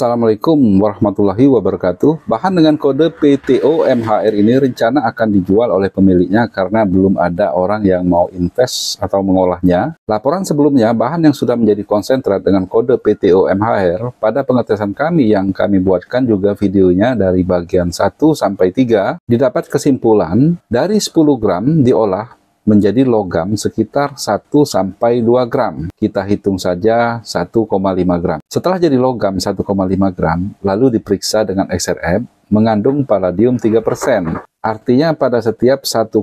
Assalamualaikum warahmatullahi wabarakatuh. Bahan dengan kode PTO MHR ini rencana akan dijual oleh pemiliknya karena belum ada orang yang mau invest atau mengolahnya. Laporan sebelumnya, bahan yang sudah menjadi konsentrat dengan kode PTO MHR pada pengetesan kami yang kami buatkan juga videonya dari bagian 1 sampai 3 didapat kesimpulan dari 10 gram diolah menjadi logam sekitar 1 sampai 2 gram. Kita hitung saja 1,5 gram. Setelah jadi logam 1,5 gram, lalu diperiksa dengan XRM mengandung palladium 3%. Artinya pada setiap 1,5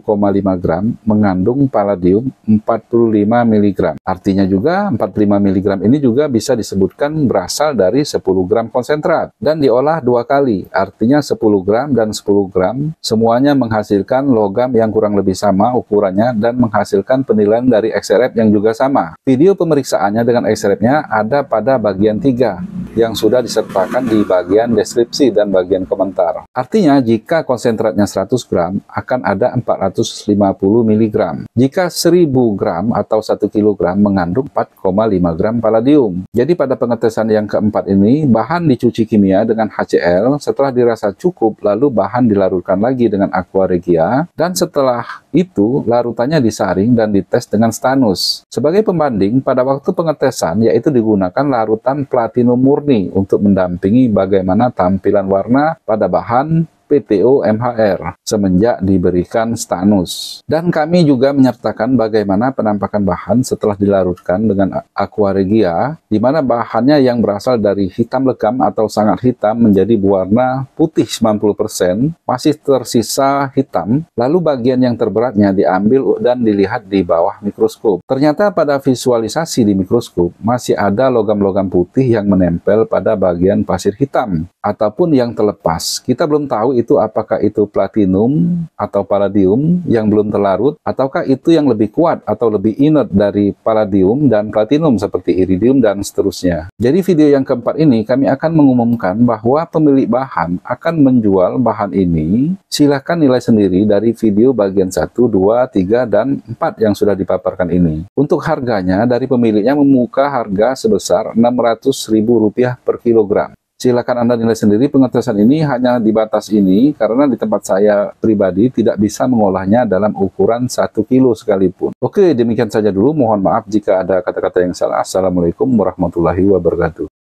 gram mengandung paladium 45 mg. Artinya juga 45 mg ini juga bisa disebutkan berasal dari 10 gram konsentrat dan diolah dua kali. Artinya 10 gram dan 10 gram semuanya menghasilkan logam yang kurang lebih sama ukurannya dan menghasilkan penilaian dari XRF yang juga sama. Video pemeriksaannya dengan XRF-nya ada pada bagian 3 yang sudah disertakan di bagian deskripsi dan bagian komentar. Artinya, jika konsentratnya 100 gram, akan ada 450 mg. Jika 1000 gram atau 1 kg mengandung 4,5 gram palladium. Jadi pada pengetesan yang keempat ini, bahan dicuci kimia dengan HCl, setelah dirasa cukup, lalu bahan dilarutkan lagi dengan aqua regia, dan setelah itu larutannya disaring dan dites dengan stanus. Sebagai pembanding, pada waktu pengetesan yaitu digunakan larutan platinum murni untuk mendampingi bagaimana tampilan warna pada bahan PTO MHR semenjak diberikan stanus. Dan kami juga menyertakan bagaimana penampakan bahan setelah dilarutkan dengan aquaregia, di mana bahannya yang berasal dari hitam legam atau sangat hitam menjadi berwarna putih 90%, masih tersisa hitam, lalu bagian yang terberatnya diambil dan dilihat di bawah mikroskop. Ternyata pada visualisasi di mikroskop, masih ada logam-logam putih yang menempel pada bagian pasir hitam, ataupun yang terlepas. Kita belum tahu itu apakah itu platinum atau palladium yang belum terlarut ataukah itu yang lebih kuat atau lebih inert dari palladium dan platinum seperti iridium dan seterusnya. Jadi video yang keempat ini kami akan mengumumkan bahwa pemilik bahan akan menjual bahan ini. Silahkan nilai sendiri dari video bagian 1, 2, 3, dan 4 yang sudah dipaparkan ini. Untuk harganya dari pemiliknya membuka harga sebesar Rp600.000 per kilogram silakan Anda nilai sendiri pengetesan ini hanya di batas ini karena di tempat saya pribadi tidak bisa mengolahnya dalam ukuran 1 kilo sekalipun. Oke, demikian saja dulu. Mohon maaf jika ada kata-kata yang salah. Assalamualaikum warahmatullahi wabarakatuh.